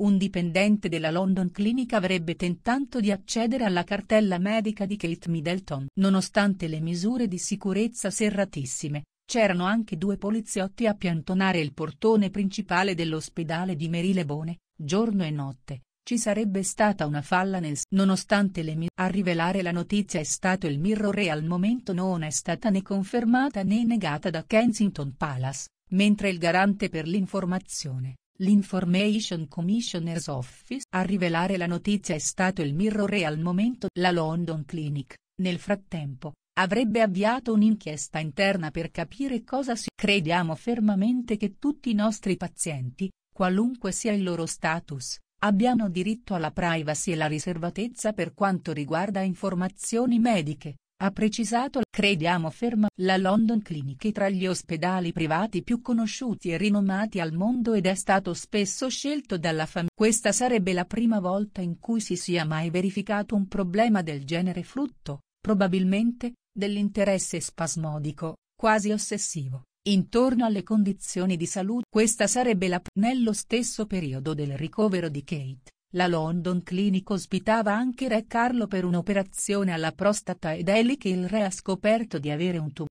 un dipendente della London Clinic avrebbe tentato di accedere alla cartella medica di Kate Middleton. Nonostante le misure di sicurezza serratissime, c'erano anche due poliziotti a piantonare il portone principale dell'ospedale di Merilebone, giorno e notte. Ci sarebbe stata una falla nel... Nonostante le a rivelare la notizia è stato il Mirror e al momento non è stata né confermata né negata da Kensington Palace, mentre il garante per l'informazione, L'Information Commissioner's Office a rivelare la notizia è stato il Mirror e al momento la London Clinic, nel frattempo, avrebbe avviato un'inchiesta interna per capire cosa si crediamo fermamente che tutti i nostri pazienti, qualunque sia il loro status, abbiano diritto alla privacy e alla riservatezza per quanto riguarda informazioni mediche, ha precisato Crediamo ferma la London Clinic è tra gli ospedali privati più conosciuti e rinomati al mondo ed è stato spesso scelto dalla famiglia. Questa sarebbe la prima volta in cui si sia mai verificato un problema del genere frutto, probabilmente, dell'interesse spasmodico, quasi ossessivo, intorno alle condizioni di salute. Questa sarebbe la nello stesso periodo del ricovero di Kate, la London Clinic ospitava anche Re Carlo per un'operazione alla prostata ed è lì che il re ha scoperto di avere un tumore.